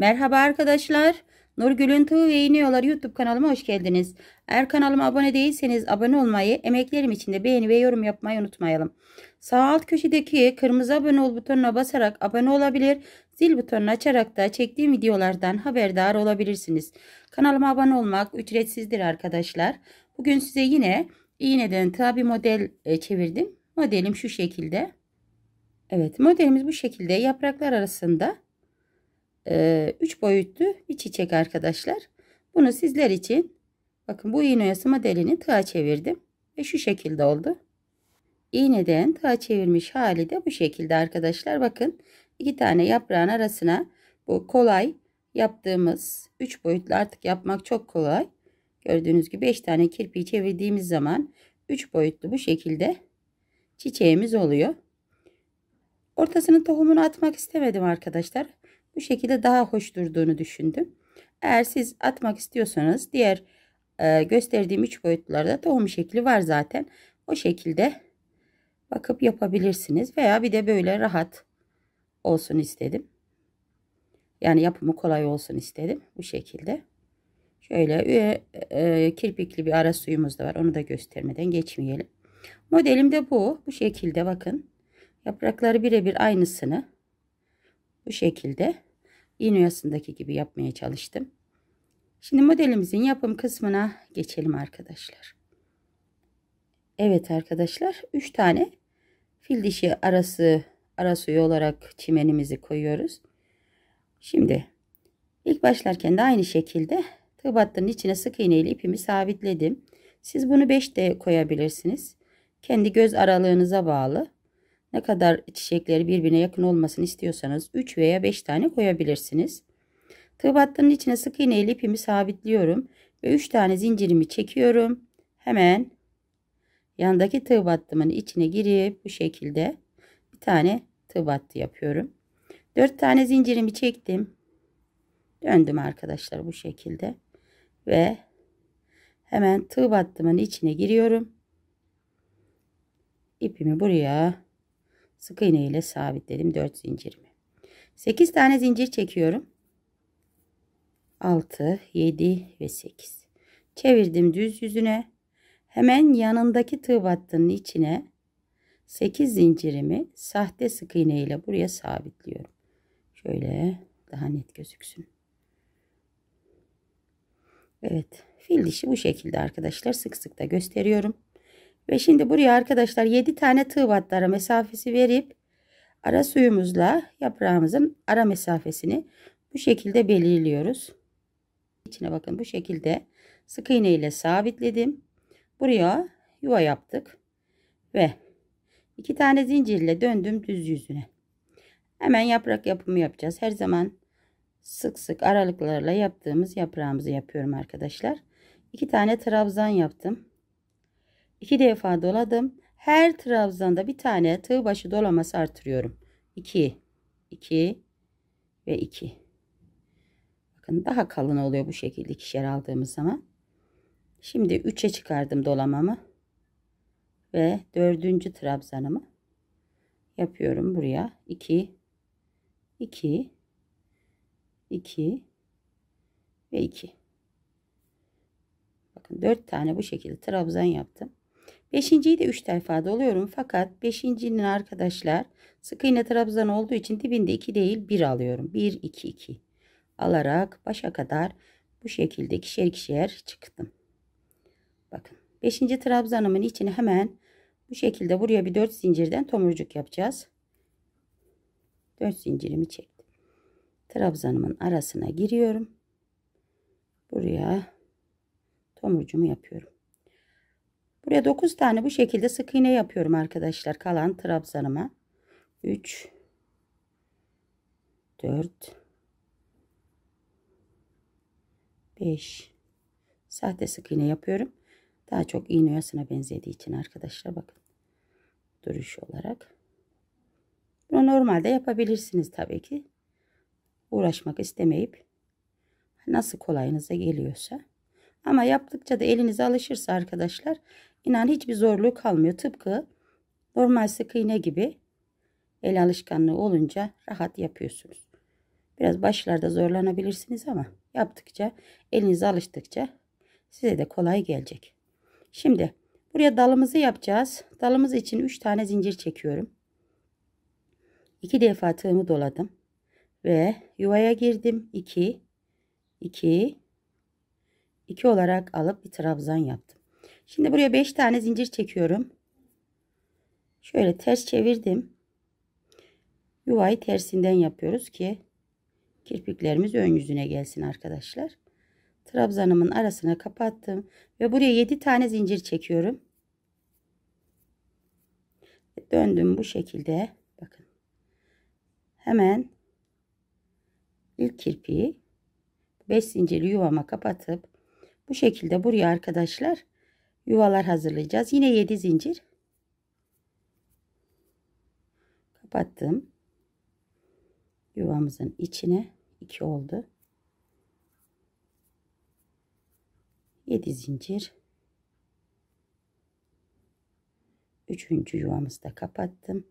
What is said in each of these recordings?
Merhaba arkadaşlar. Nurgül'ün Tığı ve İğniyorlar YouTube kanalıma hoş geldiniz. Eğer kanalıma abone değilseniz abone olmayı, emeklerim için de beğeni ve yorum yapmayı unutmayalım. Sağ alt köşedeki kırmızı abone ol butonuna basarak abone olabilir, zil butonunu açarak da çektiğim videolardan haberdar olabilirsiniz. Kanalıma abone olmak ücretsizdir arkadaşlar. Bugün size yine iğneden tığa bir model e, çevirdim. Modelim şu şekilde. Evet modelimiz bu şekilde yapraklar arasında 3 ee, boyutlu bir çiçek arkadaşlar. Bunu sizler için bakın bu iğne oyasıma modelini tığa çevirdim. Ve şu şekilde oldu. İğneden tığa çevirmiş hali de bu şekilde arkadaşlar. Bakın iki tane yaprağın arasına bu kolay yaptığımız 3 boyutlu artık yapmak çok kolay. Gördüğünüz gibi 5 tane kirpiği çevirdiğimiz zaman 3 boyutlu bu şekilde çiçeğimiz oluyor. Ortasının tohumunu atmak istemedim arkadaşlar. Bu şekilde daha hoş durduğunu düşündüm. Eğer siz atmak istiyorsanız diğer e, gösterdiğim üç boyutlarda tohum şekli var zaten. O şekilde bakıp yapabilirsiniz. Veya bir de böyle rahat olsun istedim. Yani yapımı kolay olsun istedim. Bu şekilde. Şöyle e, e, kirpikli bir ara suyumuz da var. Onu da göstermeden geçmeyelim. Modelim de bu. Bu şekilde bakın. Yaprakları birebir aynısını bu şekilde iğne oyasındaki gibi yapmaya çalıştım. Şimdi modelimizin yapım kısmına geçelim arkadaşlar. Evet arkadaşlar 3 tane fil dişi arası arası olarak çimenimizi koyuyoruz. Şimdi ilk başlarken de aynı şekilde tığ battının içine sık iğne ile ipimi sabitledim. Siz bunu 5 de koyabilirsiniz. Kendi göz aralığınıza bağlı. Ne kadar çiçekleri birbirine yakın olmasını istiyorsanız 3 veya 5 tane koyabilirsiniz. Tığ battının içine sık iğne ile ipimi sabitliyorum ve 3 tane zincirimi çekiyorum. Hemen yandaki tığ battımın içine girip bu şekilde bir tane tığ battı yapıyorum. 4 tane zincirimi çektim. Döndüm arkadaşlar bu şekilde ve hemen tığ battımın içine giriyorum. İpimi buraya sık iğne ile sabitledim 4 zincirimi 8 tane zincir çekiyorum 6 7 ve 8 çevirdim düz yüzüne hemen yanındaki tığ battının içine 8 zincirimi sahte sık iğne ile buraya sabitliyorum şöyle daha net gözüksün Evet fil dişi bu şekilde arkadaşlar sık sık da gösteriyorum ve şimdi buraya arkadaşlar 7 tane tığ battı mesafesi verip ara suyumuzla yaprağımızın ara mesafesini bu şekilde belirliyoruz. İçine bakın bu şekilde sık iğne ile sabitledim. Buraya yuva yaptık ve iki tane zincirle döndüm düz yüzüne. Hemen yaprak yapımı yapacağız. Her zaman sık sık aralıklarla yaptığımız yaprağımızı yapıyorum arkadaşlar. İki tane trabzan yaptım. 2 defa doladım. Her trabzanda bir tane tığ başı dolaması artırıyorum. 2 2 ve 2. Bakın daha kalın oluyor bu şekilde ikişer aldığımız zaman. Şimdi 3'e çıkardım dolamamı ve dördüncü trabzanımı yapıyorum buraya 2 2 2 ve 2 bakın 4 tane bu şekilde trabzan yaptım Beşinciyi de 3 defa doluyorum. Fakat beşincinin arkadaşlar sık iğne trabzan olduğu için dibinde 2 değil 1 alıyorum. 1, 2, 2 alarak başa kadar bu şekilde ikişer ikişer çıktım. Bakın 5. trabzanımın içini hemen bu şekilde buraya bir 4 zincirden tomurcuk yapacağız. 4 zincirimi çektim. Trabzanımın arasına giriyorum. Buraya tomurcumu yapıyorum. Buraya 9 tane bu şekilde sık iğne yapıyorum arkadaşlar. Kalan trabzanıma. 3 4 5 sahte sık iğne yapıyorum. Daha çok iğne yasına benzediği için arkadaşlar bakın. Duruş olarak. Bunu normalde yapabilirsiniz tabii ki. Uğraşmak istemeyip nasıl kolayınıza geliyorsa. Ama yaptıkça da elinize alışırsa arkadaşlar İnan hiçbir zorluğu kalmıyor. Tıpkı normal sık iğne gibi el alışkanlığı olunca rahat yapıyorsunuz. Biraz başlarda zorlanabilirsiniz ama yaptıkça elinize alıştıkça size de kolay gelecek. Şimdi buraya dalımızı yapacağız. Dalımız için 3 tane zincir çekiyorum. 2 defa tığımı doladım ve yuvaya girdim. 2 2 2 olarak alıp bir trabzan yaptım. Şimdi buraya 5 tane zincir çekiyorum. Şöyle ters çevirdim. Yuvayı tersinden yapıyoruz ki kirpiklerimiz ön yüzüne gelsin arkadaşlar. Trabzanımın arasına kapattım ve buraya 7 tane zincir çekiyorum. Döndüm bu şekilde. Bakın. Hemen ilk kirpiği 5 zincirli yuvama kapatıp bu şekilde buraya arkadaşlar yuvalar hazırlayacağız. Yine 7 zincir. Kapattım. Yuvamızın içine 2 oldu. 7 zincir. 3. yuvamızı da kapattım.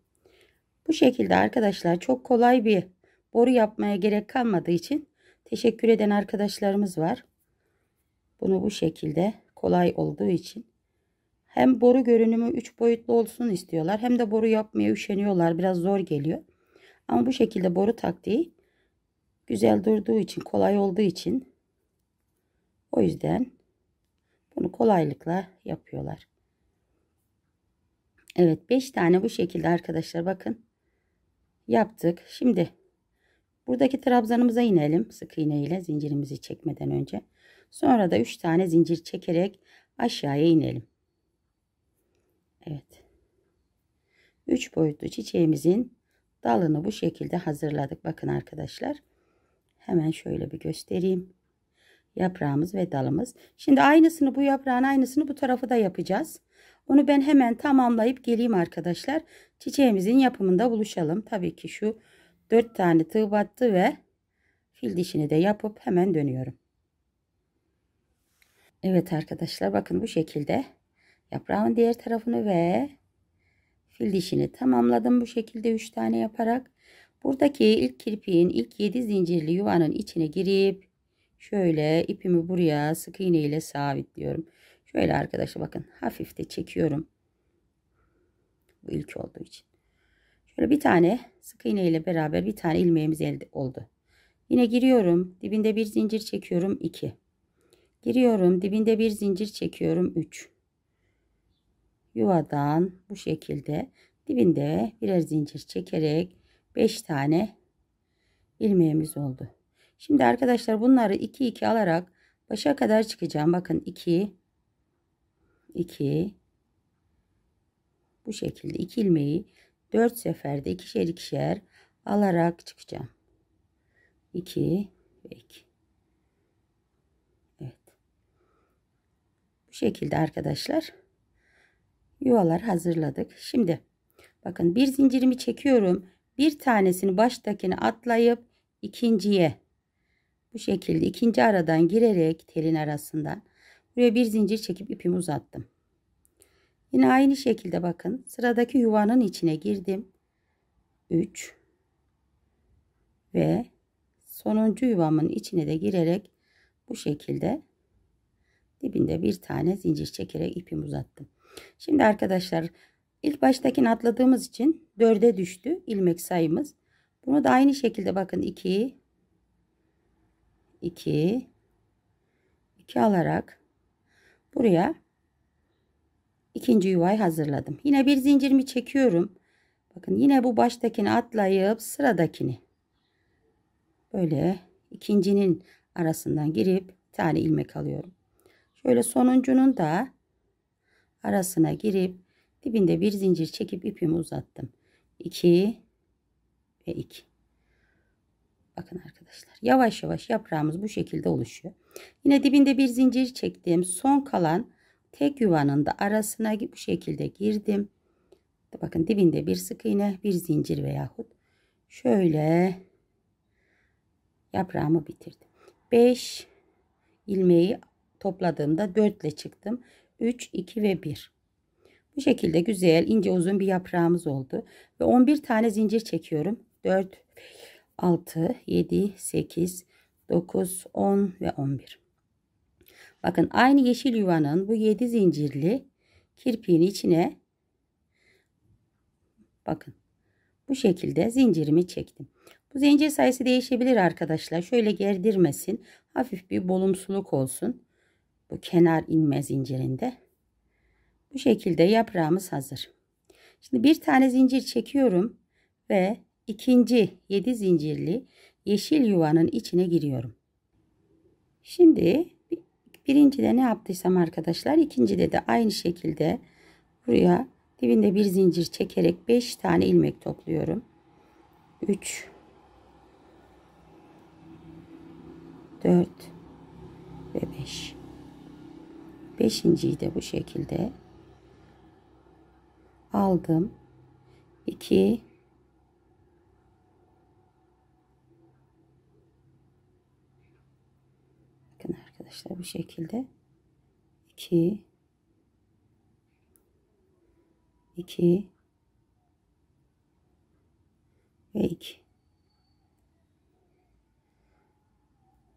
Bu şekilde arkadaşlar çok kolay bir boru yapmaya gerek kalmadığı için teşekkür eden arkadaşlarımız var. Bunu bu şekilde kolay olduğu için hem boru görünümü 3 boyutlu olsun istiyorlar. Hem de boru yapmaya üşeniyorlar. Biraz zor geliyor. Ama bu şekilde boru taktiği güzel durduğu için, kolay olduğu için o yüzden bunu kolaylıkla yapıyorlar. Evet 5 tane bu şekilde arkadaşlar bakın yaptık. Şimdi buradaki trabzanımıza inelim sık iğne ile zincirimizi çekmeden önce. Sonra da 3 tane zincir çekerek aşağıya inelim. Evet. 3 boyutlu çiçeğimizin dalını bu şekilde hazırladık. Bakın arkadaşlar. Hemen şöyle bir göstereyim. Yaprağımız ve dalımız. Şimdi aynısını bu yaprağın aynısını bu tarafı da yapacağız. Onu ben hemen tamamlayıp geleyim arkadaşlar. Çiçeğimizin yapımında buluşalım. Tabii ki şu 4 tane tığ battı ve fil dişini de yapıp hemen dönüyorum. Evet arkadaşlar bakın bu şekilde Yaprağın diğer tarafını ve fil dişini tamamladım bu şekilde 3 tane yaparak. Buradaki ilk kirpiğin ilk 7 zincirli yuvanın içine girip şöyle ipimi buraya sık iğne ile sabitliyorum. Şöyle arkadaşlar bakın hafif de çekiyorum. Bu ilk olduğu için. Şöyle bir tane sık iğne ile beraber bir tane ilmeğimiz elde oldu. Yine giriyorum. Dibinde bir zincir çekiyorum. 2. Giriyorum. Dibinde bir zincir çekiyorum. 3 yuvadan bu şekilde dibinde birer zincir çekerek 5 tane ilmeğimiz oldu. Şimdi arkadaşlar bunları 2 2 alarak başa kadar çıkacağım. Bakın 2 2 bu şekilde 2 ilmeği 4 seferde ikişer ikişer alarak çıkacağım. 2 ve 2. Evet. Bu şekilde arkadaşlar yuvalar hazırladık. Şimdi bakın bir zincirimi çekiyorum. Bir tanesini baştakini atlayıp ikinciye bu şekilde ikinci aradan girerek telin arasından buraya bir zincir çekip ipimi uzattım. Yine aynı şekilde bakın sıradaki yuvanın içine girdim. 3 ve sonuncu yuvamın içine de girerek bu şekilde dibinde bir tane zincir çekerek ipimi uzattım. Şimdi arkadaşlar ilk baştakini atladığımız için 4'e düştü ilmek sayımız. Bunu da aynı şekilde bakın 2 2 2 alarak buraya ikinci yuvayı hazırladım. Yine bir zincirimi çekiyorum. Bakın yine bu baştakini atlayıp sıradakini böyle ikincinin arasından girip tane ilmek alıyorum. Şöyle sonuncunun da arasına girip dibinde bir zincir çekip ipimi uzattım. 2 ve 2. Bakın arkadaşlar yavaş yavaş yaprağımız bu şekilde oluşuyor. Yine dibinde bir zincir çektim. Son kalan tek yuvanın da arasına bu şekilde girdim. Bakın dibinde bir sık iğne, bir zincir veyahut şöyle yaprağımı bitirdim. 5 ilmeği topladığımda 4 ile çıktım. 3, 2 ve 1. Bu şekilde güzel ince uzun bir yaprağımız oldu. Ve 11 tane zincir çekiyorum. 4, 6, 7, 8, 9, 10 ve 11. Bakın aynı yeşil yuvanın bu 7 zincirli kirpiğin içine bakın bu şekilde zincirimi çektim. Bu zincir sayısı değişebilir arkadaşlar. Şöyle gerdirmesin. Hafif bir bolumsuluk olsun bu kenar ilme zincirinde. Bu şekilde yaprağımız hazır. Şimdi bir tane zincir çekiyorum ve ikinci 7 zincirli yeşil yuvanın içine giriyorum. Şimdi birincide ne yaptıysam arkadaşlar ikincide de aynı şekilde buraya dibinde bir zincir çekerek 5 tane ilmek topluyorum. 3 4 ve 5 Beşinciyi de bu şekilde aldım. 2 Bakın arkadaşlar bu şekilde 2 2 ve 2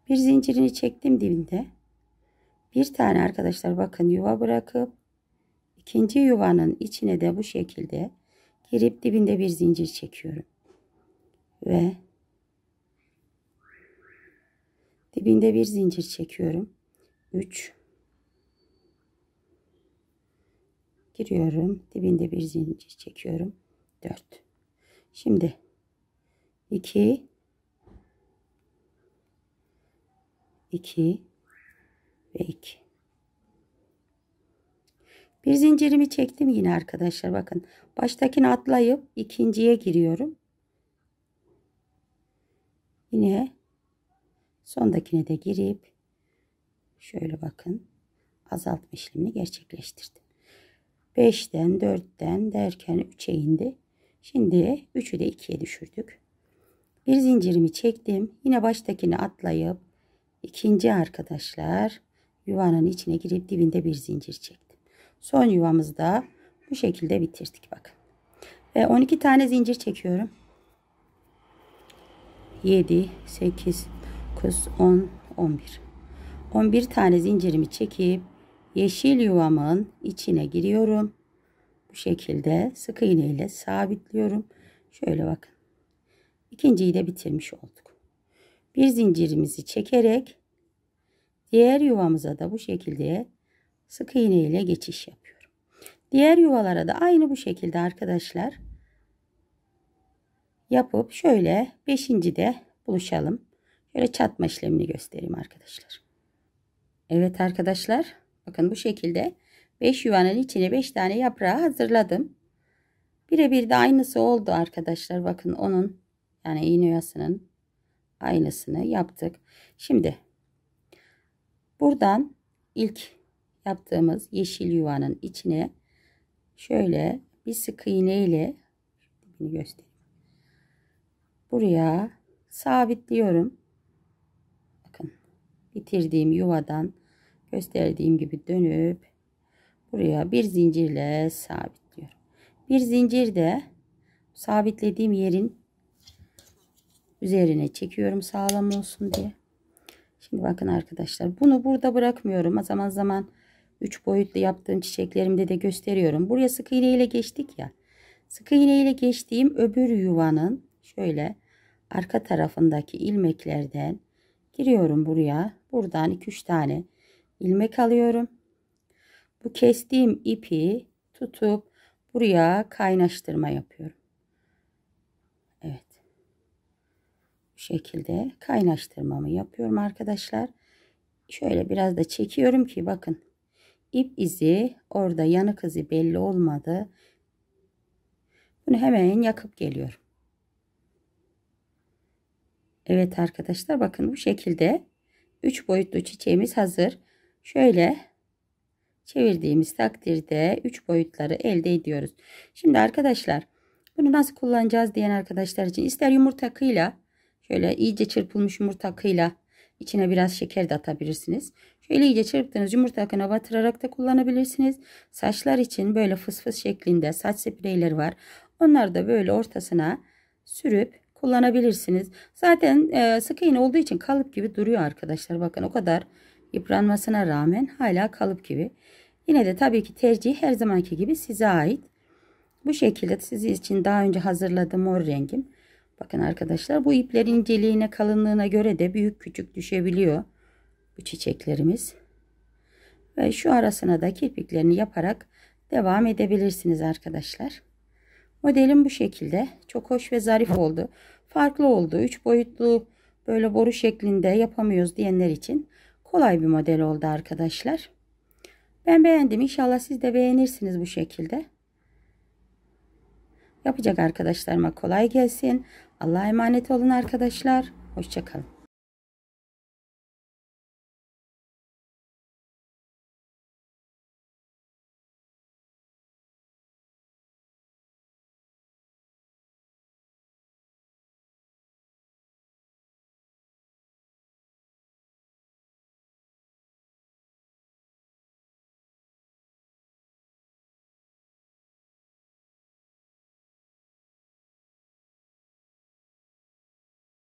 bir zincirini çektim dibinde bir tane arkadaşlar bakın yuva bırakıp ikinci yuvanın içine de bu şekilde girip dibinde bir zincir çekiyorum. Ve dibinde bir zincir çekiyorum. 3 giriyorum. Dibinde bir zincir çekiyorum. 4 Şimdi 2 2 ve 2. Bir zincirimi çektim yine arkadaşlar bakın. Baştakini atlayıp ikinciye giriyorum. Yine sondakine de girip şöyle bakın azaltma işlemini gerçekleştirdim. 5'ten 4'ten derken 3'e indi. Şimdi 3'ü de 2'ye düşürdük. Bir zincirimi çektim. Yine baştakini atlayıp ikinci arkadaşlar yuvanın içine girip dibinde bir zincir çektim. Son yuvamızı da bu şekilde bitirdik bak. Ve 12 tane zincir çekiyorum. 7, 8, 9, 10, 11. 11 tane zincirimi çekip yeşil yuvamın içine giriyorum. Bu şekilde sık iğne ile sabitliyorum. Şöyle bakın. İkinciyi de bitirmiş olduk. Bir zincirimizi çekerek Diğer yuvamıza da bu şekilde sık iğne ile geçiş yapıyorum. Diğer yuvalara da aynı bu şekilde arkadaşlar yapıp şöyle 5. de buluşalım. Şöyle çatma işlemini göstereyim arkadaşlar. Evet arkadaşlar bakın bu şekilde 5 yuvanın içine 5 tane yaprağı hazırladım. Birebir de aynısı oldu arkadaşlar. Bakın onun yani iğne yuvasının aynısını yaptık. Şimdi Buradan ilk yaptığımız yeşil yuvanın içine şöyle bir sık iğne ile göstereyim. Buraya sabitliyorum. Bakın bitirdiğim yuvadan gösterdiğim gibi dönüp buraya bir zincirle sabitliyorum. Bir zincir de sabitlediğim yerin üzerine çekiyorum sağlam olsun diye. Şimdi bakın arkadaşlar bunu burada bırakmıyorum. Zaman zaman 3 boyutlu yaptığım çiçeklerimde de gösteriyorum. Buraya sık iğne ile geçtik ya. Sık iğne ile geçtiğim öbür yuvanın şöyle arka tarafındaki ilmeklerden giriyorum buraya. Buradan 2-3 tane ilmek alıyorum. Bu kestiğim ipi tutup buraya kaynaştırma yapıyorum. şekilde kaynaştırmamı yapıyorum arkadaşlar. Şöyle biraz da çekiyorum ki bakın ip izi orada yanık izi belli olmadı. Bunu hemen yakıp geliyorum. Evet arkadaşlar bakın bu şekilde 3 boyutlu çiçeğimiz hazır. Şöyle çevirdiğimiz takdirde 3 boyutları elde ediyoruz. Şimdi arkadaşlar bunu nasıl kullanacağız diyen arkadaşlar için ister yumurta kıyla Şöyle iyice çırpılmış yumurta akıyla içine biraz şeker de atabilirsiniz. Şöyle iyice çırptığınız yumurta akına batırarak da kullanabilirsiniz. Saçlar için böyle fıs fıs şeklinde saç spreyleri var. Onları da böyle ortasına sürüp kullanabilirsiniz. Zaten e, sık iğne olduğu için kalıp gibi duruyor arkadaşlar. Bakın o kadar yıpranmasına rağmen hala kalıp gibi. Yine de tabii ki tercih her zamanki gibi size ait. Bu şekilde sizi için daha önce hazırladığım mor rengim. Bakın arkadaşlar bu iplerin inceliğine kalınlığına göre de büyük küçük düşebiliyor bu çiçeklerimiz. Ve şu arasına da kirpiklerini yaparak devam edebilirsiniz arkadaşlar. Modelim bu şekilde. Çok hoş ve zarif oldu. Farklı oldu. 3 boyutlu böyle boru şeklinde yapamıyoruz diyenler için kolay bir model oldu arkadaşlar. Ben beğendim. İnşallah siz de beğenirsiniz bu şekilde yapacak arkadaşlarıma kolay gelsin. Allah'a emanet olun arkadaşlar. Hoşçakalın.